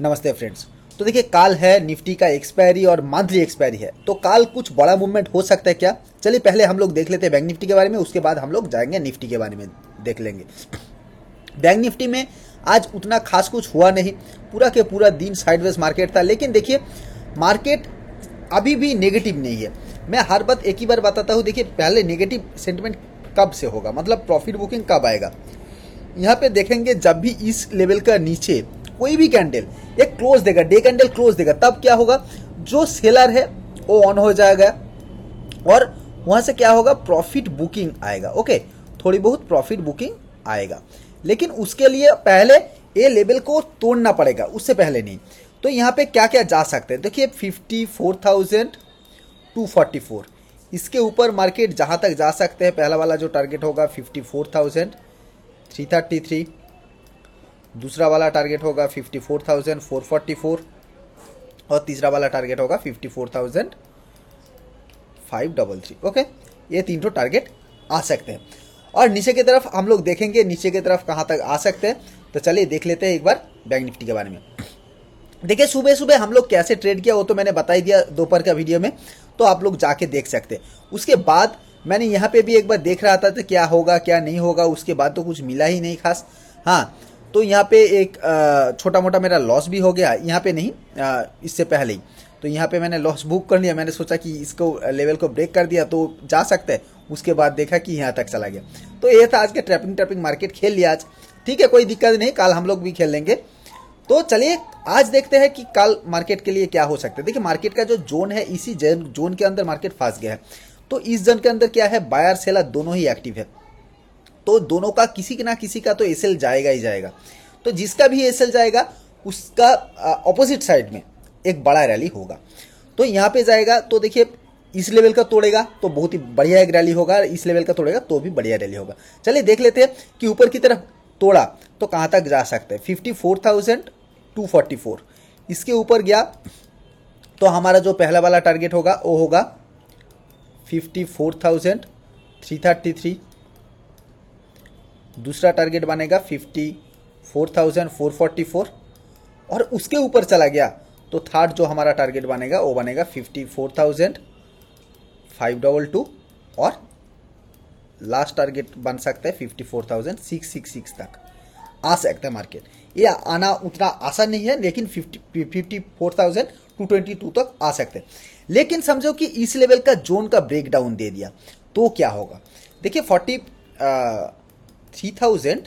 नमस्ते फ्रेंड्स तो देखिए काल है निफ्टी का एक्सपायरी और मंथली एक्सपायरी है तो काल कुछ बड़ा मूवमेंट हो सकता है क्या चलिए पहले हम लोग देख लेते हैं बैंक निफ्टी के बारे में उसके बाद हम लोग जाएंगे निफ्टी के बारे में देख लेंगे बैंक निफ्टी में आज उतना खास कुछ हुआ नहीं पूरा के पूरा दिन साइडवेज मार्केट था लेकिन देखिए मार्केट अभी भी नेगेटिव नहीं है मैं हर बात एक ही बार बताता हूँ देखिए पहले नेगेटिव सेंटिमेंट कब से होगा मतलब प्रॉफिट बुकिंग कब आएगा यहाँ पे देखेंगे जब भी इस लेवल का नीचे कोई भी कैंडल एक क्लोज देगा डे कैंडल क्लोज देगा तब क्या होगा जो सेलर है वो ऑन हो जाएगा और वहाँ से क्या होगा प्रॉफिट बुकिंग आएगा ओके थोड़ी बहुत प्रॉफिट बुकिंग आएगा लेकिन उसके लिए पहले ए लेवल को तोड़ना पड़ेगा उससे पहले नहीं तो यहाँ पे क्या क्या जा सकते हैं देखिए fifty four thousand two forty four इसके ऊपर मार्केट जहाँ तक जा सकते हैं पहला वाला जो टारगेट होगा fifty four thousand three thirty three दूसरा वाला टारगेट होगा fifty four thousand four forty four और तीसरा वाला टारगेट होगा fifty four thousand five double three okay ये तीन तो टारगेट आ सकते हैं और नीचे की तरफ हम लोग देखेंगे नीचे की तरफ कहाँ तक आ सकते हैं तो चलिए देख लेते हैं एक बार बैंक निफ्टी के बारे में देखिए सुबह सुबह हम लोग कैसे ट्रेड किया वो तो मैंने बताई दिया दोपहर का वीडियो में तो आप लोग जाके देख सकते हैं उसके बाद मैंने यहाँ पे भी एक बार देख रहा था तो क्या होगा क्या नहीं होगा उसके बाद तो कुछ मिला ही नहीं खास हाँ तो यहाँ पे एक छोटा मोटा मेरा लॉस भी हो गया यहाँ पे नहीं इससे पहले ही तो यहाँ पे मैंने लॉस बुक कर लिया मैंने सोचा कि इसको लेवल को ब्रेक कर दिया तो जा सकता है उसके बाद देखा कि यहाँ तक चला गया तो ये था आज के ट्रैपिंग ट्रैपिंग मार्केट खेल लिया आज ठीक है कोई दिक्कत नहीं कल हम लोग भी खेल लेंगे तो चलिए आज देखते हैं कि कल मार्केट के लिए क्या हो सकता है देखिए मार्केट का जो जोन है इसी जोन के अंदर मार्केट फंस गया है तो इस जोन के अंदर क्या है बायर सेलर दोनों ही एक्टिव है तो दोनों का किसी ना किसी का तो एस जाएगा ही जाएगा तो जिसका भी एस जाएगा उसका ऑपोजिट साइड में एक बड़ा रैली होगा तो यहाँ पे जाएगा तो देखिए इस लेवल का तोड़ेगा तो बहुत ही बढ़िया एक रैली होगा इस लेवल का तोड़ेगा तो भी बढ़िया रैली होगा चलिए देख लेते हैं कि ऊपर की तरफ तोड़ा तो कहाँ तक जा सकते हैं fifty four thousand two forty four इसके ऊपर गया तो हमारा जो पहला वाला टारगेट होगा वो होगा fifty four thousand three thirty three दूसरा टारगेट बनेगा fifty four thousand four forty four और उसके ऊपर चला गया तो थर्ड जो हमारा टारगेट बनेगा वो बनेगा fifty four thousand five double two और लास्ट टारगेट बन सकता है fifty four thousand six six six तक आ सकता है मार्केट ये आना उतना आसान नहीं है लेकिन fifty fifty four thousand two twenty two तक आ सकते हैं लेकिन समझो कि इस लेवल का जोन का ब्रेकडाउन दे दिया तो क्या होगा देखिए forty three thousand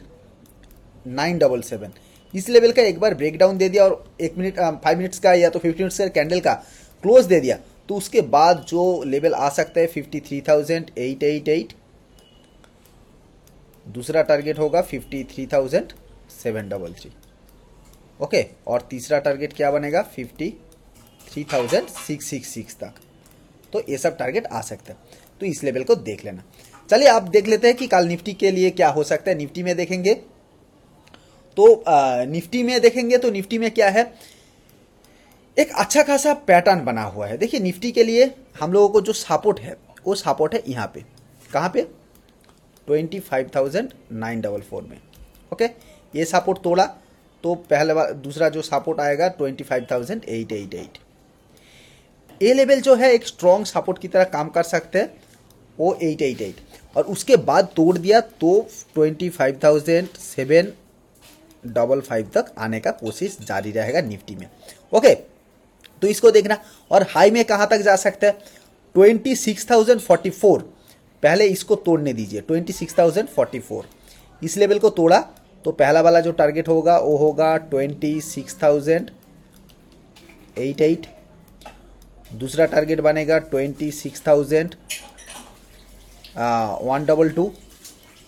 nine double seven इस लेवल का एक बार ब्रेकडाउन दे दिया और एक मिनट फाइव मिनट्स का या तो फिफ्टी मिनट्स का कैंडल का क्लोज दे दिया तो उसके बाद जो लेवल आ सकता है fifty three thousand eight eight eight दूसरा टारगेट होगा fifty three thousand seven double three okay और तीसरा टारगेट क्या बनेगा fifty three thousand six six six तक तो ये सब टारगेट आ सकता है तो इस लेवल को देख लेना चलिए आप देख लेते हैं कि कल निफ्टी के लिए क्या हो सकता है निफ्टी में देखेंगे तो आ, निफ्टी में देखेंगे तो निफ्टी में क्या है एक अच्छा खासा पैटर्न बना हुआ है देखिए निफ्टी के लिए हम लोगों को जो सपोर्ट है वो सपोर्ट है यहाँ पे कहाँ पे twenty five thousand nine double four में ओके ये सपोर्ट तोड़ा तो पहले बार दूसरा जो सपोर्ट आएगा twenty five thousand eight eight eight ये लेवल जो है एक स्ट्रॉन्ग सपोर्ट की तरह काम कर सकते हैं ओ एट एट एट और उसके बाद तोड़ दिया तो twenty five thousand seven double five तक आने का कोशिश जारी रहेगा निफ्टी में ओके तो इसको देखना और हाई में कहाँ तक जा सकता है twenty six thousand forty four पहले इसको तोड़ने दीजिए twenty six thousand forty four इस लेवल को तोड़ा तो पहला वाला जो टारगेट होगा वो होगा twenty six thousand eight eight दूसरा टारगेट बनेगा twenty six thousand one double two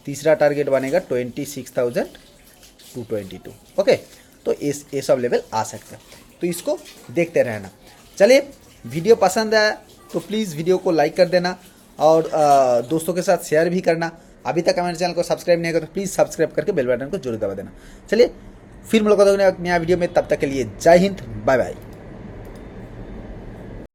तीसरा टारगेट बनेगा twenty six thousand two twenty two okay तो इस ये सब लेवल आ सकता है तो इसको देखते रहना चलिए वीडियो पसंद आया तो प्लीज़ वीडियो को लाइक कर देना और आ, uh, दोस्तों के साथ शेयर भी करना अभी तक हमारे चैनल को सब्सक्राइब नहीं करो तो प्लीज़ सब्सक्राइब करके बेल बटन को जरूर दबा देना चलिए फिर मुलाकात होने नया वीडियो में तब तक के लिए जय हिंद बाय बाय